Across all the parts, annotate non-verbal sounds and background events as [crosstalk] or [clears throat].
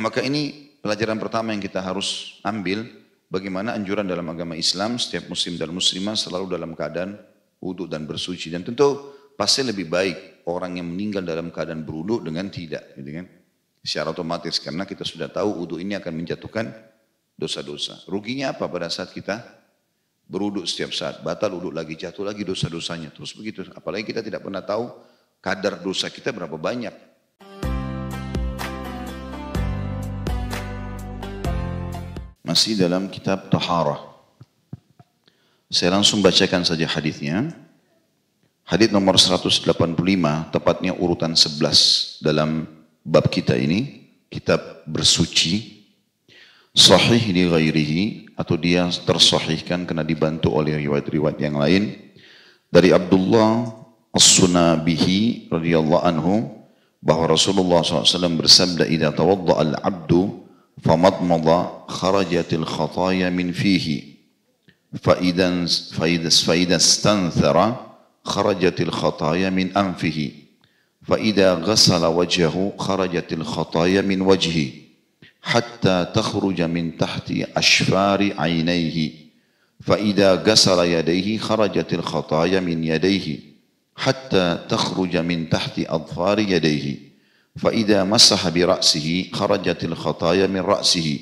Nah, maka ini pelajaran pertama yang kita harus ambil bagaimana anjuran dalam agama Islam setiap muslim dan muslimah selalu dalam keadaan wudhu dan bersuci dan tentu pasti lebih baik orang yang meninggal dalam keadaan berwudhu dengan tidak gitu kan secara otomatis karena kita sudah tahu wudhu ini akan menjatuhkan dosa-dosa ruginya apa pada saat kita beruduk setiap saat, batal uduk lagi, jatuh lagi dosa-dosanya, terus begitu. Apalagi kita tidak pernah tahu kadar dosa kita berapa banyak. Masih dalam kitab Taharah. Saya langsung bacakan saja hadisnya. Hadis nomor 185, tepatnya urutan 11 dalam bab kita ini, kitab bersuci, sahih di ghairihi, atau dia tersahihkan karena dibantu oleh riwayat-riwayat yang lain. Dari Abdullah As-Sunabihi radhiyallahu anhu, bahwa Rasulullah SAW bersabda, "Idza tawadda al-'abdu فمضمض خرجت الخطايا من فيه فإذا, فإذا, فإذا استنثر خرجت الخطايا من أنفه فإذا غسل وجهه خرجت الخطايا من وجهه حتى تخرج من تحت أشفار عينيه فإذا غسل يديه خرجت الخطايا من يديه حتى تخرج من تحت أظفار يديه فإذا مسح برأسه خرجت الخطايا من رأسه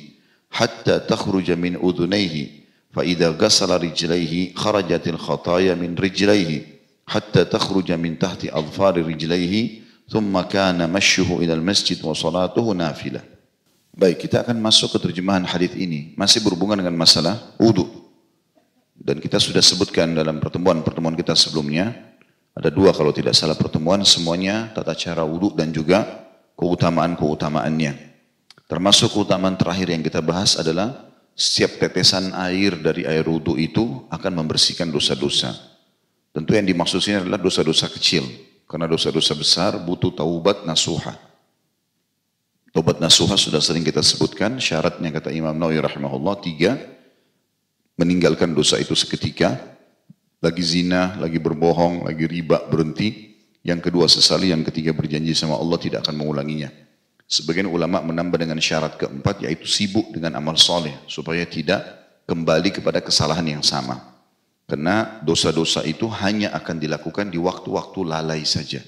حتى تخرج من أذنيه فإذا غسل رجليه خرجت الخطايا من رجليه حتى تخرج من تحت أظفار رجليه ثم كان مشه إلى المسجد وصلاته نافلة Baik, kita akan masuk ke terjemahan hadis ini. Masih berhubungan dengan masalah wudhu. Dan kita sudah sebutkan dalam pertemuan-pertemuan kita sebelumnya, ada dua kalau tidak salah pertemuan, semuanya tata cara wudhu dan juga keutamaan-keutamaannya. Termasuk keutamaan terakhir yang kita bahas adalah setiap tetesan air dari air wudhu itu akan membersihkan dosa-dosa. Tentu yang dimaksudnya adalah dosa-dosa kecil. Karena dosa-dosa besar butuh taubat nasuha. Taubat nasuha sudah sering kita sebutkan. Syaratnya kata Imam Nawawi rahimahullah tiga. Meninggalkan dosa itu seketika lagi zina, lagi berbohong, lagi riba, berhenti. Yang kedua sesali, yang ketiga berjanji sama Allah tidak akan mengulanginya. Sebagian ulama menambah dengan syarat keempat yaitu sibuk dengan amal soleh supaya tidak kembali kepada kesalahan yang sama. Karena dosa-dosa itu hanya akan dilakukan di waktu-waktu lalai saja.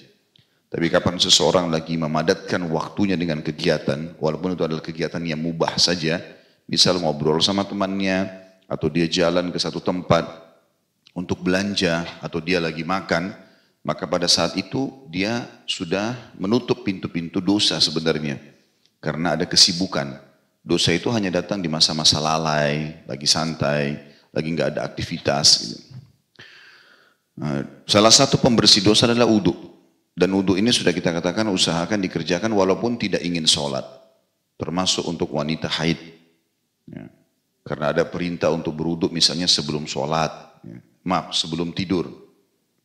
Tapi kapan seseorang lagi memadatkan waktunya dengan kegiatan, walaupun itu adalah kegiatan yang mubah saja, misal ngobrol sama temannya, atau dia jalan ke satu tempat, untuk belanja atau dia lagi makan, maka pada saat itu dia sudah menutup pintu-pintu dosa sebenarnya. Karena ada kesibukan. Dosa itu hanya datang di masa-masa lalai, lagi santai, lagi nggak ada aktivitas. Gitu. Nah, salah satu pembersih dosa adalah uduk. Dan uduk ini sudah kita katakan usahakan dikerjakan walaupun tidak ingin sholat. Termasuk untuk wanita haid. Ya. Karena ada perintah untuk beruduk misalnya sebelum sholat. Ya maaf sebelum tidur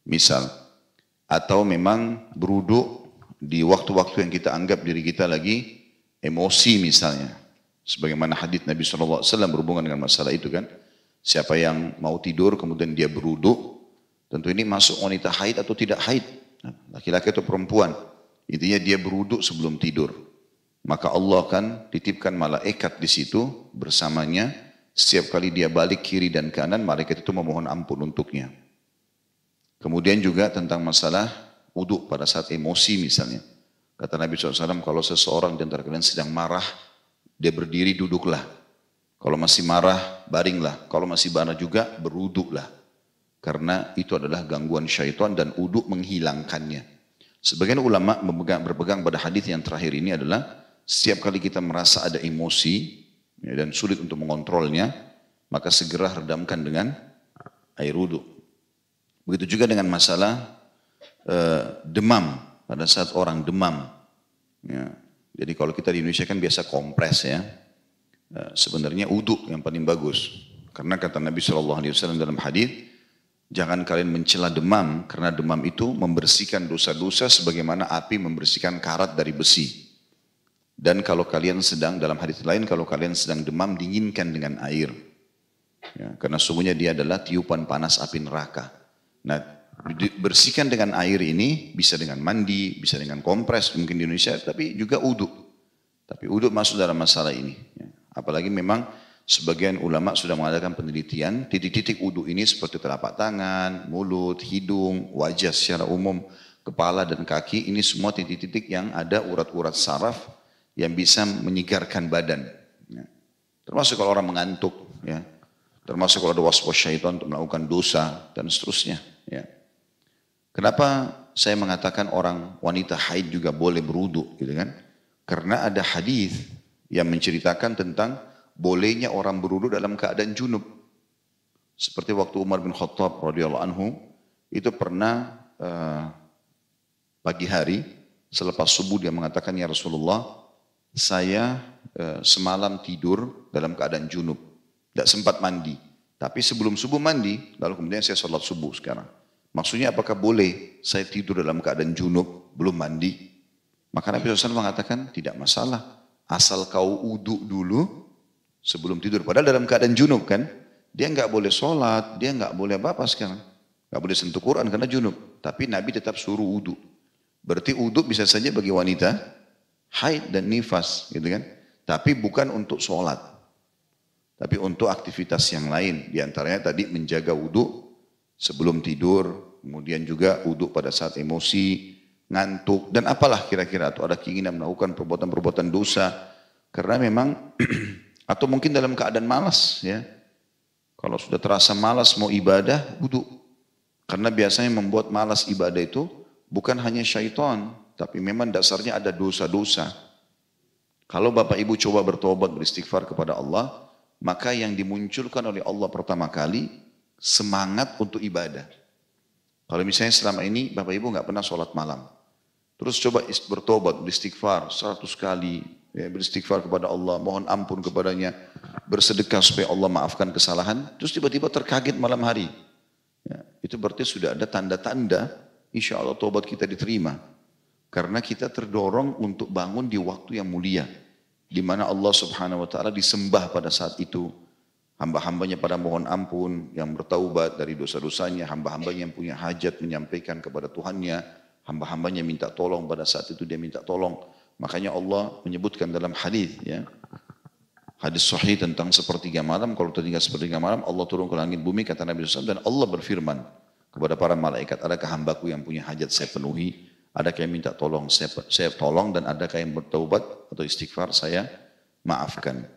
misal atau memang beruduk di waktu-waktu yang kita anggap diri kita lagi emosi misalnya sebagaimana hadis Nabi SAW berhubungan dengan masalah itu kan siapa yang mau tidur kemudian dia beruduk tentu ini masuk wanita haid atau tidak haid nah, laki-laki atau perempuan intinya dia beruduk sebelum tidur maka Allah kan titipkan malaikat di situ bersamanya setiap kali dia balik kiri dan kanan, malaikat itu memohon ampun untuknya. Kemudian juga tentang masalah wudhu pada saat emosi misalnya. Kata Nabi SAW, kalau seseorang di antara kalian sedang marah, dia berdiri duduklah. Kalau masih marah, baringlah. Kalau masih marah juga, beruduklah. Karena itu adalah gangguan syaitan dan uduk menghilangkannya. Sebagian ulama berpegang pada hadis yang terakhir ini adalah, setiap kali kita merasa ada emosi, ya, dan sulit untuk mengontrolnya, maka segera redamkan dengan air wudhu. Begitu juga dengan masalah e, demam pada saat orang demam. Ya, jadi kalau kita di Indonesia kan biasa kompres ya. E, sebenarnya wudhu yang paling bagus. Karena kata Nabi SAW dalam hadis, jangan kalian mencela demam karena demam itu membersihkan dosa-dosa sebagaimana api membersihkan karat dari besi. Dan kalau kalian sedang, dalam hadis lain, kalau kalian sedang demam, dinginkan dengan air. Ya, karena sungguhnya dia adalah tiupan panas api neraka. Nah, bersihkan dengan air ini bisa dengan mandi, bisa dengan kompres mungkin di Indonesia, tapi juga uduk. Tapi uduk masuk dalam masalah ini. Ya. Apalagi memang sebagian ulama sudah mengadakan penelitian titik-titik uduk ini seperti telapak tangan, mulut, hidung, wajah secara umum, kepala dan kaki ini semua titik-titik yang ada urat-urat saraf yang bisa menyegarkan badan. Ya. Termasuk kalau orang mengantuk, ya. termasuk kalau ada was-was syaitan untuk melakukan dosa dan seterusnya. Ya. Kenapa saya mengatakan orang wanita haid juga boleh berudu, gitu kan? Karena ada hadis yang menceritakan tentang bolehnya orang berudu dalam keadaan junub. Seperti waktu Umar bin Khattab radhiyallahu anhu itu pernah uh, pagi hari selepas subuh dia mengatakan ya Rasulullah saya eh, semalam tidur dalam keadaan junub. Tidak sempat mandi. Tapi sebelum subuh mandi, lalu kemudian saya sholat subuh sekarang. Maksudnya apakah boleh saya tidur dalam keadaan junub, belum mandi? Maka Nabi SAW mengatakan tidak masalah. Asal kau uduk dulu sebelum tidur. Padahal dalam keadaan junub kan. Dia nggak boleh sholat, dia nggak boleh apa-apa sekarang. Nggak boleh sentuh Quran karena junub. Tapi Nabi tetap suruh uduk. Berarti uduk bisa saja bagi wanita, haid dan nifas gitu kan. Tapi bukan untuk sholat. Tapi untuk aktivitas yang lain. diantaranya tadi menjaga wudhu sebelum tidur. Kemudian juga wudhu pada saat emosi, ngantuk. Dan apalah kira-kira atau ada keinginan melakukan perbuatan-perbuatan dosa. Karena memang [clears throat] atau mungkin dalam keadaan malas ya. Kalau sudah terasa malas mau ibadah, wudhu. Karena biasanya membuat malas ibadah itu bukan hanya syaitan, tapi memang dasarnya ada dosa-dosa. Kalau Bapak Ibu coba bertobat beristighfar kepada Allah, maka yang dimunculkan oleh Allah pertama kali semangat untuk ibadah. Kalau misalnya selama ini Bapak Ibu nggak pernah sholat malam, terus coba bertobat beristighfar 100 kali, ya, beristighfar kepada Allah, mohon ampun kepadanya, bersedekah supaya Allah maafkan kesalahan, terus tiba-tiba terkaget malam hari. Ya, itu berarti sudah ada tanda-tanda, insya Allah tobat kita diterima. Karena kita terdorong untuk bangun di waktu yang mulia. Di mana Allah subhanahu wa ta'ala disembah pada saat itu. Hamba-hambanya pada mohon ampun, yang bertaubat dari dosa-dosanya, hamba-hambanya yang punya hajat menyampaikan kepada Tuhannya, hamba-hambanya minta tolong pada saat itu dia minta tolong. Makanya Allah menyebutkan dalam hadis ya, hadis sahih tentang sepertiga malam. Kalau tertinggal sepertiga malam, Allah turun ke langit bumi, kata Nabi SAW, dan Allah berfirman kepada para malaikat, adakah hambaku yang punya hajat saya penuhi? Ada yang minta tolong, saya, saya tolong dan ada yang bertobat atau istighfar, saya maafkan.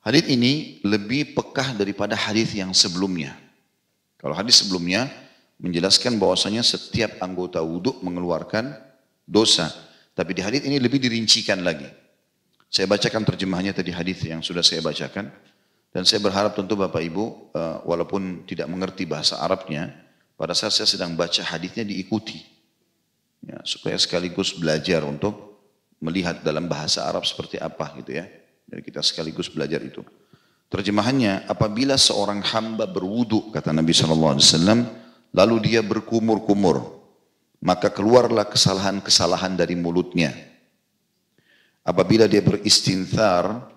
Hadis ini lebih pekah daripada hadis yang sebelumnya. Kalau hadis sebelumnya menjelaskan bahwasanya setiap anggota wudhu mengeluarkan dosa. Tapi di hadis ini lebih dirincikan lagi. Saya bacakan terjemahnya tadi hadis yang sudah saya bacakan. Dan saya berharap tentu Bapak Ibu, eh, walaupun tidak mengerti bahasa Arabnya, pada saat saya sedang baca hadisnya diikuti ya, supaya sekaligus belajar untuk melihat dalam bahasa Arab seperti apa gitu ya. Jadi kita sekaligus belajar itu. Terjemahannya, apabila seorang hamba berwudu, kata Nabi SAW, lalu dia berkumur-kumur, maka keluarlah kesalahan-kesalahan dari mulutnya. Apabila dia beristinthar,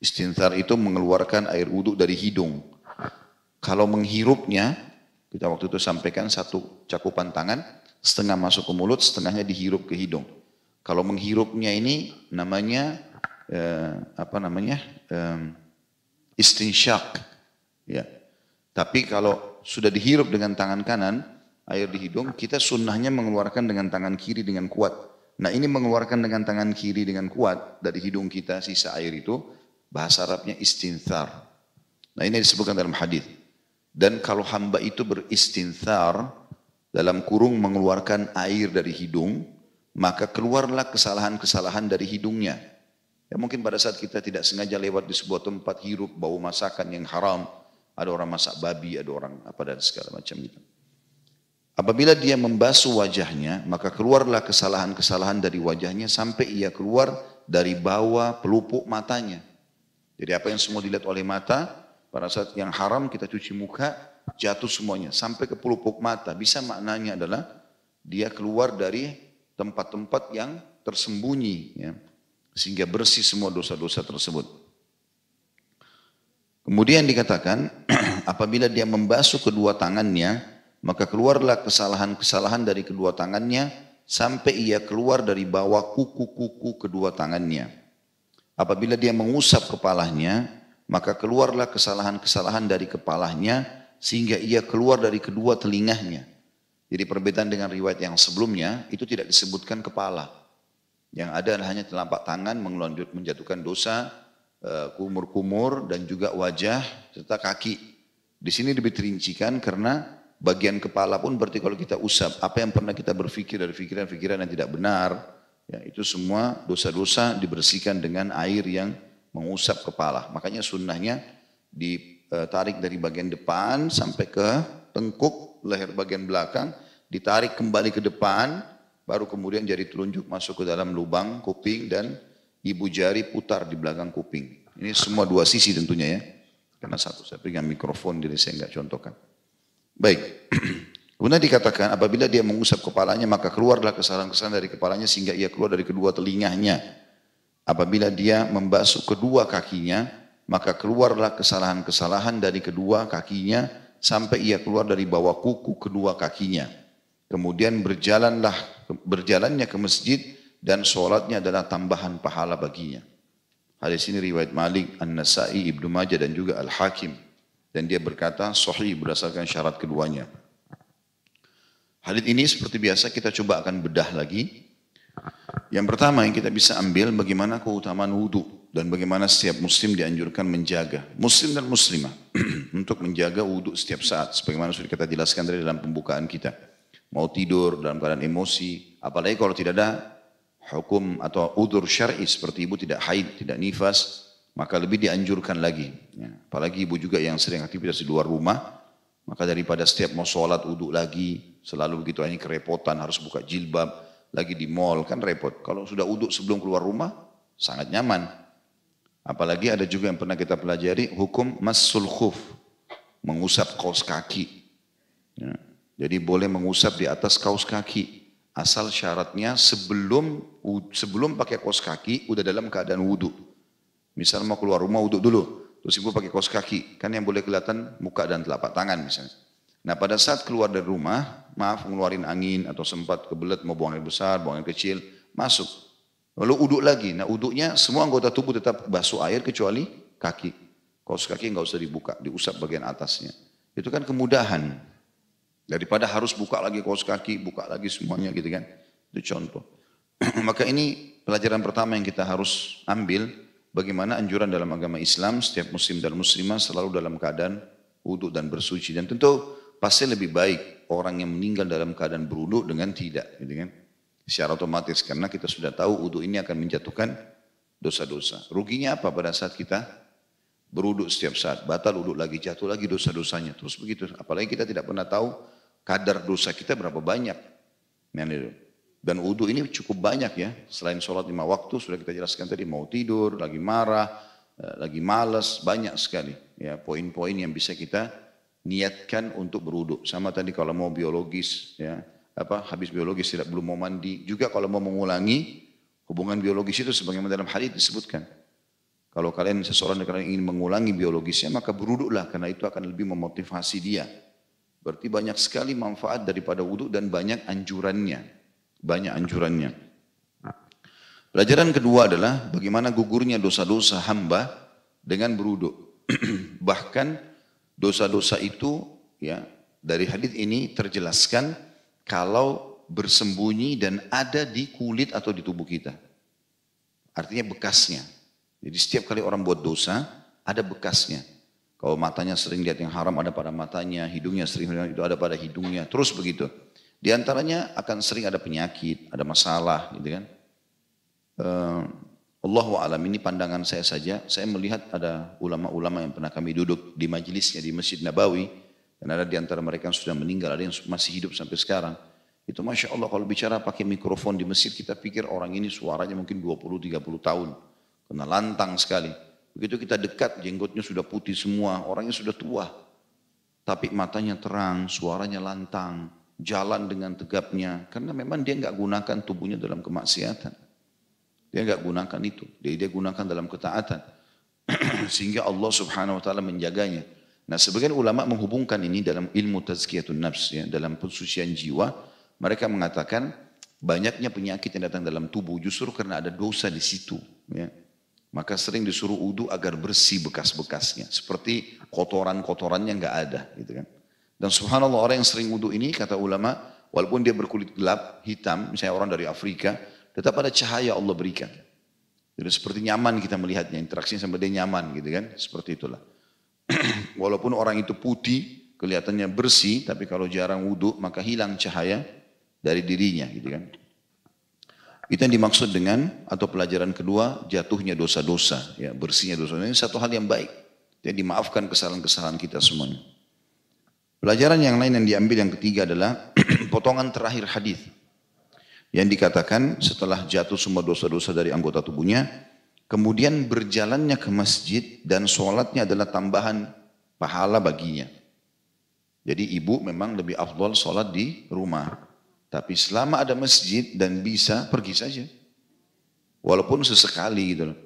istinthar itu mengeluarkan air wudhu dari hidung. Kalau menghirupnya, kita waktu itu sampaikan satu cakupan tangan, Setengah masuk ke mulut, setengahnya dihirup ke hidung. Kalau menghirupnya ini namanya eh, apa namanya eh, istinshak. Ya. Tapi kalau sudah dihirup dengan tangan kanan air di hidung, kita sunnahnya mengeluarkan dengan tangan kiri dengan kuat. Nah ini mengeluarkan dengan tangan kiri dengan kuat dari hidung kita sisa air itu bahasa Arabnya istinthar. Nah ini disebutkan dalam hadis. Dan kalau hamba itu beristinthar, dalam kurung mengeluarkan air dari hidung, maka keluarlah kesalahan-kesalahan dari hidungnya. Ya mungkin pada saat kita tidak sengaja lewat di sebuah tempat hirup bau masakan yang haram, ada orang masak babi, ada orang apa dan segala macam itu. Apabila dia membasuh wajahnya, maka keluarlah kesalahan-kesalahan dari wajahnya sampai ia keluar dari bawah pelupuk matanya. Jadi apa yang semua dilihat oleh mata, pada saat yang haram kita cuci muka, jatuh semuanya sampai ke pelupuk mata. Bisa maknanya adalah dia keluar dari tempat-tempat yang tersembunyi ya, sehingga bersih semua dosa-dosa tersebut. Kemudian dikatakan [clears throat] apabila dia membasuh kedua tangannya maka keluarlah kesalahan-kesalahan dari kedua tangannya sampai ia keluar dari bawah kuku-kuku kedua tangannya. Apabila dia mengusap kepalanya, maka keluarlah kesalahan-kesalahan dari kepalanya sehingga ia keluar dari kedua telinganya. Jadi perbedaan dengan riwayat yang sebelumnya itu tidak disebutkan kepala. Yang ada hanya telapak tangan mengelonjut menjatuhkan dosa, eh, kumur-kumur dan juga wajah serta kaki. Di sini lebih terincikan karena bagian kepala pun berarti kalau kita usap apa yang pernah kita berpikir dari pikiran-pikiran yang tidak benar, ya itu semua dosa-dosa dibersihkan dengan air yang mengusap kepala. Makanya sunnahnya di Eh, tarik dari bagian depan sampai ke tengkuk leher bagian belakang, ditarik kembali ke depan, baru kemudian jari telunjuk masuk ke dalam lubang kuping dan ibu jari putar di belakang kuping. Ini semua dua sisi tentunya ya. Karena satu saya pegang mikrofon jadi saya enggak contohkan. Baik. [clears throat] Kemudian dikatakan apabila dia mengusap kepalanya maka keluarlah kesalahan-kesalahan dari kepalanya sehingga ia keluar dari kedua telinganya. Apabila dia membasuh kedua kakinya maka keluarlah kesalahan-kesalahan dari kedua kakinya sampai ia keluar dari bawah kuku kedua kakinya. Kemudian berjalanlah berjalannya ke masjid dan sholatnya adalah tambahan pahala baginya. Hadis ini riwayat Malik, An-Nasai, Ibnu Majah dan juga Al-Hakim. Dan dia berkata sahih berdasarkan syarat keduanya. Hadis ini seperti biasa kita coba akan bedah lagi. Yang pertama yang kita bisa ambil bagaimana keutamaan wudhu dan bagaimana setiap muslim dianjurkan menjaga muslim dan muslimah [clears throat] untuk menjaga wudhu setiap saat sebagaimana sudah kita jelaskan tadi dalam pembukaan kita mau tidur dalam keadaan emosi apalagi kalau tidak ada hukum atau udur syar'i seperti ibu tidak haid tidak nifas maka lebih dianjurkan lagi ya, apalagi ibu juga yang sering aktivitas di luar rumah maka daripada setiap mau sholat wudhu lagi selalu begitu ini kerepotan harus buka jilbab lagi di mall kan repot kalau sudah wudhu sebelum keluar rumah sangat nyaman Apalagi ada juga yang pernah kita pelajari hukum masul khuf, mengusap kaos kaki. Ya. Jadi boleh mengusap di atas kaos kaki, asal syaratnya sebelum sebelum pakai kaos kaki udah dalam keadaan wudhu. Misal mau keluar rumah wudhu dulu, terus ibu pakai kaos kaki, kan yang boleh kelihatan muka dan telapak tangan misalnya. Nah pada saat keluar dari rumah, maaf ngeluarin angin atau sempat kebelet mau buang air besar, buang air kecil, masuk Lalu uduk lagi. Nah uduknya semua anggota tubuh tetap basuh air kecuali kaki. Kaus kaki nggak usah dibuka, diusap bagian atasnya. Itu kan kemudahan. Daripada harus buka lagi kaus kaki, buka lagi semuanya gitu kan. Itu contoh. [clears throat] Maka ini pelajaran pertama yang kita harus ambil. Bagaimana anjuran dalam agama Islam setiap muslim dan muslimah selalu dalam keadaan uduk dan bersuci. Dan tentu pasti lebih baik orang yang meninggal dalam keadaan beruduk dengan tidak. Gitu kan secara otomatis karena kita sudah tahu wudhu ini akan menjatuhkan dosa-dosa. Ruginya apa pada saat kita beruduk setiap saat, batal uduk lagi, jatuh lagi dosa-dosanya, terus begitu. Apalagi kita tidak pernah tahu kadar dosa kita berapa banyak. Dan wudhu ini cukup banyak ya, selain sholat lima waktu sudah kita jelaskan tadi, mau tidur, lagi marah, eh, lagi malas, banyak sekali ya poin-poin yang bisa kita niatkan untuk beruduk. Sama tadi kalau mau biologis ya, apa habis biologis tidak belum mau mandi juga kalau mau mengulangi hubungan biologis itu sebagaimana dalam hadis disebutkan kalau kalian seseorang yang ingin mengulangi biologisnya maka beruduklah karena itu akan lebih memotivasi dia berarti banyak sekali manfaat daripada wudhu dan banyak anjurannya banyak anjurannya pelajaran kedua adalah bagaimana gugurnya dosa-dosa hamba dengan beruduk [clears throat] bahkan dosa-dosa itu ya dari hadis ini terjelaskan kalau bersembunyi dan ada di kulit atau di tubuh kita. Artinya bekasnya. Jadi setiap kali orang buat dosa, ada bekasnya. Kalau matanya sering lihat yang haram ada pada matanya, hidungnya sering lihat itu ada pada hidungnya, terus begitu. Di antaranya akan sering ada penyakit, ada masalah gitu kan. Uh, ehm, Allah alam ini pandangan saya saja, saya melihat ada ulama-ulama yang pernah kami duduk di majelisnya di Masjid Nabawi, dan ada di antara mereka yang sudah meninggal, ada yang masih hidup sampai sekarang. Itu Masya Allah kalau bicara pakai mikrofon di Mesir, kita pikir orang ini suaranya mungkin 20-30 tahun. Kena lantang sekali. Begitu kita dekat jenggotnya sudah putih semua, orangnya sudah tua. Tapi matanya terang, suaranya lantang, jalan dengan tegapnya. Karena memang dia nggak gunakan tubuhnya dalam kemaksiatan. Dia nggak gunakan itu, dia, dia gunakan dalam ketaatan. [clears throat] Sehingga Allah subhanahu wa ta'ala menjaganya. Nah, sebagian ulama menghubungkan ini dalam ilmu tazkiyatun nafs ya, dalam pensucian jiwa, mereka mengatakan banyaknya penyakit yang datang dalam tubuh justru karena ada dosa di situ, ya. Maka sering disuruh udu agar bersih bekas-bekasnya, seperti kotoran-kotorannya nggak ada, gitu kan. Dan subhanallah orang yang sering udu ini kata ulama, walaupun dia berkulit gelap, hitam, misalnya orang dari Afrika, tetap ada cahaya Allah berikan. Jadi seperti nyaman kita melihatnya, interaksinya sama dia nyaman gitu kan, seperti itulah. [clears throat] Walaupun orang itu putih, kelihatannya bersih, tapi kalau jarang wudhu maka hilang cahaya dari dirinya gitu kan. Itu yang dimaksud dengan atau pelajaran kedua jatuhnya dosa-dosa, ya bersihnya dosa-dosa. Ini satu hal yang baik. Jadi dimaafkan kesalahan-kesalahan kita semuanya. Pelajaran yang lain yang diambil yang ketiga adalah [clears throat] potongan terakhir hadis yang dikatakan setelah jatuh semua dosa-dosa dari anggota tubuhnya, kemudian berjalannya ke masjid dan sholatnya adalah tambahan pahala baginya. Jadi ibu memang lebih afdol sholat di rumah. Tapi selama ada masjid dan bisa pergi saja. Walaupun sesekali gitu loh.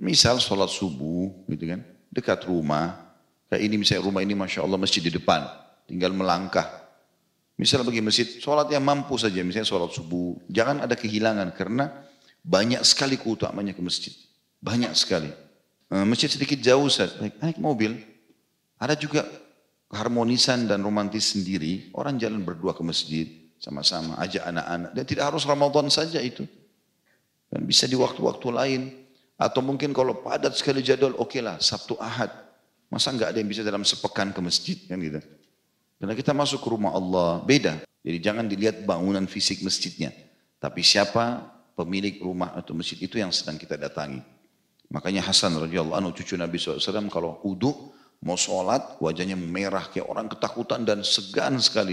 Misal sholat subuh gitu kan, dekat rumah. Kayak ini misalnya rumah ini Masya Allah masjid di depan, tinggal melangkah. Misal bagi masjid, sholat yang mampu saja, misalnya sholat subuh. Jangan ada kehilangan karena banyak sekali keutamanya ke masjid. Banyak sekali. Eh, masjid sedikit jauh, saya Naik, mobil. Ada juga keharmonisan dan romantis sendiri. Orang jalan berdua ke masjid. Sama-sama, ajak anak-anak. Dan tidak harus Ramadan saja itu. Dan bisa di waktu-waktu lain. Atau mungkin kalau padat sekali jadwal, oke lah Sabtu Ahad. Masa nggak ada yang bisa dalam sepekan ke masjid kan gitu. Karena kita masuk ke rumah Allah, beda. Jadi jangan dilihat bangunan fisik masjidnya. Tapi siapa pemilik rumah atau masjid itu yang sedang kita datangi. Makanya Hasan radhiyallahu anhu cucu Nabi SAW kalau wudhu mau sholat wajahnya merah kayak orang ketakutan dan segan sekali.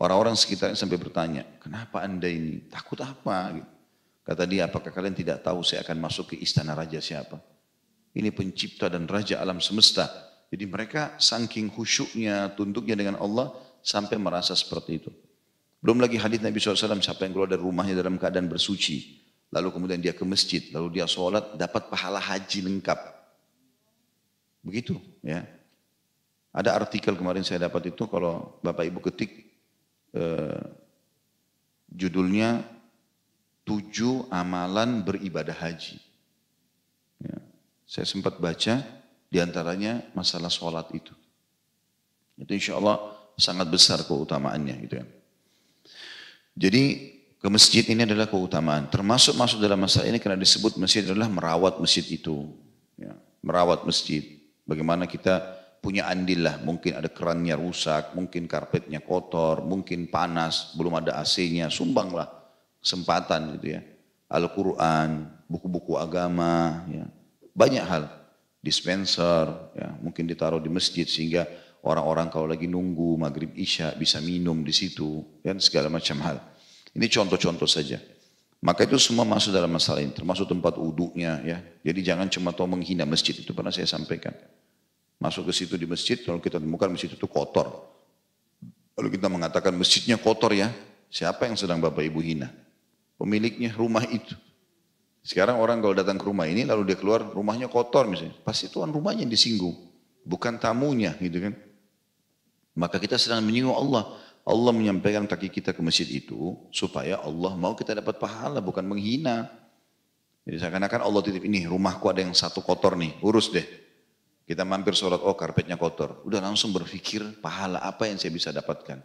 Orang-orang sekitarnya sampai bertanya, kenapa anda ini takut apa? Gitu. Kata dia, apakah kalian tidak tahu saya akan masuk ke istana raja siapa? Ini pencipta dan raja alam semesta. Jadi mereka saking khusyuknya, tunduknya dengan Allah sampai merasa seperti itu. Belum lagi hadis Nabi SAW, siapa yang keluar dari rumahnya dalam keadaan bersuci, lalu kemudian dia ke masjid, lalu dia sholat, dapat pahala haji lengkap. Begitu ya. Ada artikel kemarin saya dapat itu kalau Bapak Ibu ketik eh, judulnya tujuh amalan beribadah haji. Ya. Saya sempat baca diantaranya masalah sholat itu. Itu insya Allah sangat besar keutamaannya gitu ya. Jadi ke masjid ini adalah keutamaan. Termasuk masuk dalam masalah ini karena disebut masjid adalah merawat masjid itu. Ya, merawat masjid. Bagaimana kita punya andil lah. Mungkin ada kerannya rusak, mungkin karpetnya kotor, mungkin panas, belum ada AC-nya. Sumbanglah kesempatan gitu ya. Al-Quran, buku-buku agama, ya. banyak hal. Dispenser, ya. mungkin ditaruh di masjid sehingga orang-orang kalau lagi nunggu maghrib isya bisa minum di situ dan segala macam hal. Ini contoh-contoh saja. Maka itu semua masuk dalam masalah ini, termasuk tempat uduknya ya. Jadi jangan cuma tahu menghina masjid itu pernah saya sampaikan. Masuk ke situ di masjid, kalau kita temukan masjid itu kotor. Lalu kita mengatakan masjidnya kotor ya, siapa yang sedang bapak ibu hina? Pemiliknya rumah itu. Sekarang orang kalau datang ke rumah ini, lalu dia keluar rumahnya kotor misalnya, pasti tuan rumahnya yang disinggung, bukan tamunya gitu kan. Maka kita sedang menyinggung Allah. Allah menyampaikan kaki kita ke masjid itu supaya Allah mau kita dapat pahala bukan menghina. Jadi seakan-akan Allah titip ini rumahku ada yang satu kotor nih, urus deh. Kita mampir sholat, oh karpetnya kotor. Udah langsung berpikir pahala apa yang saya bisa dapatkan.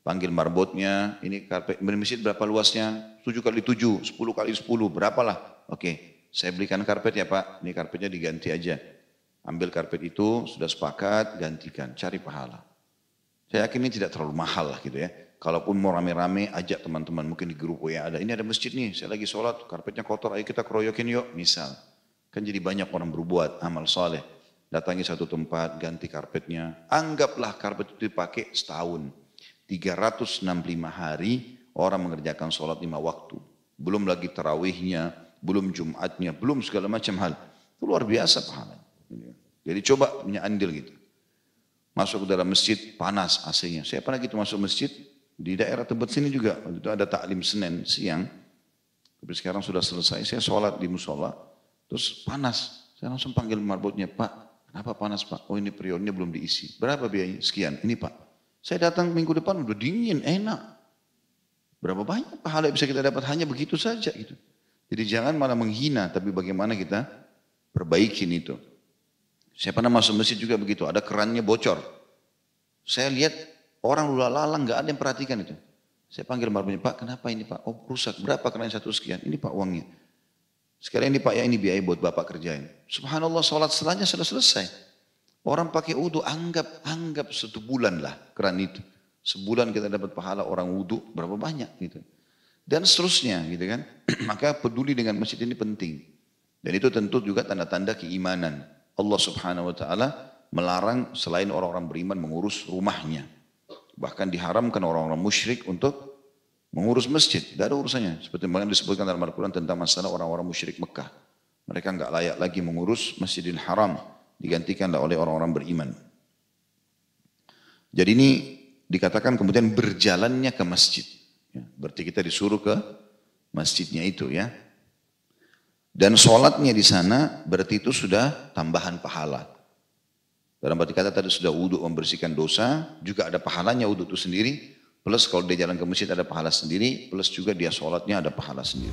Panggil marbotnya, ini karpet, masjid berapa luasnya? 7 kali 7, 10 kali 10, berapalah. Oke, saya belikan karpet ya pak, ini karpetnya diganti aja. Ambil karpet itu, sudah sepakat, gantikan, cari pahala. Saya yakin ini tidak terlalu mahal lah gitu ya. Kalaupun mau rame-rame ajak teman-teman mungkin di grup ya ada. Ini ada masjid nih, saya lagi sholat, karpetnya kotor, ayo kita keroyokin yuk misal. Kan jadi banyak orang berbuat amal soleh. Datangi satu tempat, ganti karpetnya. Anggaplah karpet itu dipakai setahun. 365 hari orang mengerjakan sholat lima waktu. Belum lagi terawihnya, belum Jumatnya, belum segala macam hal. Itu luar biasa pahala. Jadi coba punya andil gitu masuk ke dalam masjid panas ac Saya pernah gitu masuk masjid di daerah tempat sini juga. Waktu itu ada taklim Senin siang. Tapi sekarang sudah selesai. Saya sholat di musola. Terus panas. Saya langsung panggil marbotnya, Pak, kenapa panas Pak? Oh ini periodenya belum diisi. Berapa biayanya? Sekian. Ini Pak. Saya datang minggu depan udah dingin, enak. Berapa banyak pahala yang bisa kita dapat hanya begitu saja gitu. Jadi jangan malah menghina, tapi bagaimana kita perbaikin itu. Saya pernah masuk masjid juga begitu, ada kerannya bocor. Saya lihat orang lula lalang nggak ada yang perhatikan itu. Saya panggil marbunya, Pak kenapa ini Pak? Oh rusak, berapa keran satu sekian? Ini Pak uangnya. Sekarang ini Pak ya ini biaya buat Bapak kerjain. Subhanallah sholat setelahnya sudah selesai. Orang pakai wudhu anggap anggap satu bulan lah keran itu. Sebulan kita dapat pahala orang wudhu berapa banyak gitu. Dan seterusnya gitu kan. [clears throat] Maka peduli dengan masjid ini penting. Dan itu tentu juga tanda-tanda keimanan. Allah Subhanahu wa taala melarang selain orang-orang beriman mengurus rumahnya. Bahkan diharamkan orang-orang musyrik untuk mengurus masjid. Tidak ada urusannya. Seperti yang disebutkan dalam Al-Quran tentang masalah orang-orang musyrik Mekah. Mereka nggak layak lagi mengurus Masjidil Haram. Digantikanlah oleh orang-orang beriman. Jadi ini dikatakan kemudian berjalannya ke masjid. Ya, berarti kita disuruh ke masjidnya itu ya. Dan sholatnya di sana berarti itu sudah tambahan pahala. Dalam arti kata tadi sudah wudhu membersihkan dosa, juga ada pahalanya wudhu itu sendiri. Plus kalau dia jalan ke masjid ada pahala sendiri, plus juga dia sholatnya ada pahala sendiri.